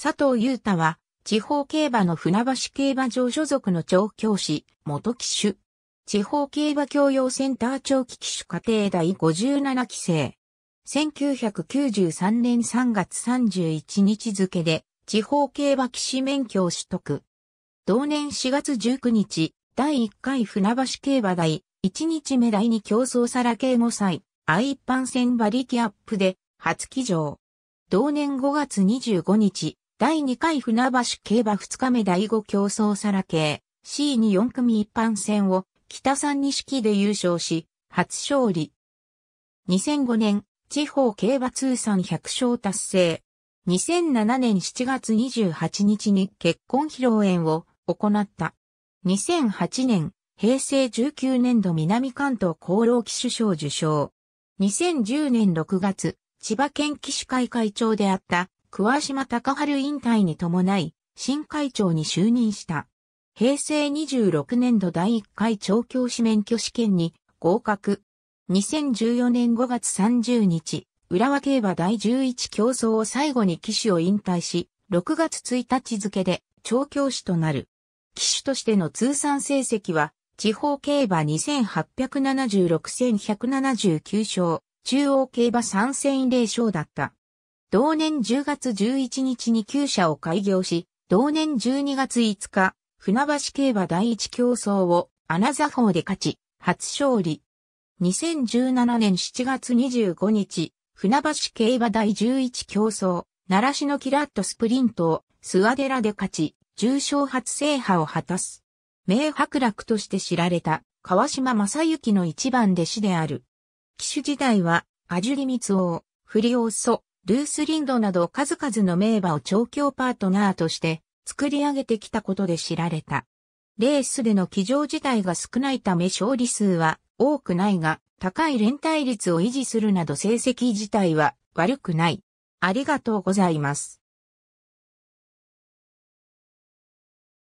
佐藤裕太は、地方競馬の船橋競馬場所属の調教師、元騎手。地方競馬教養センター長期騎手家庭第57期生。1993年3月31日付で、地方競馬騎士免許を取得。同年4月19日、第1回船橋競馬第1日目第に競争さら計5歳、愛一般戦馬力アップで、初騎乗。同年5月25日、第2回船橋競馬2日目第5競争サラ系 C に4組一般戦を北三式で優勝し、初勝利。2005年、地方競馬通算100勝達成。2007年7月28日に結婚披露宴を行った。2008年、平成19年度南関東厚労騎手賞受賞。2010年6月、千葉県騎手会会長であった桑島隆春引退に伴い、新会長に就任した。平成26年度第1回調教師免許試験に合格。2014年5月30日、浦和競馬第11競争を最後に騎手を引退し、6月1日付で調教師となる。騎手としての通算成績は、地方競馬2876 179勝、中央競馬3 0 0勝だった。同年10月11日に旧社を開業し、同年12月5日、船橋競馬第一競争をアナザ法で勝ち、初勝利。2017年7月25日、船橋競馬第11競争、奈良市のキラットスプリントを諏訪寺で勝ち、重賞初制覇を果たす。名白楽として知られた川島正幸の一番弟子である。騎手時代は、アジュリミツ王、フリオーソ、ルース・リンドなど数々の名馬を調教パートナーとして作り上げてきたことで知られた。レースでの騎乗自体が少ないため勝利数は多くないが、高い連帯率を維持するなど成績自体は悪くない。ありがとうございます。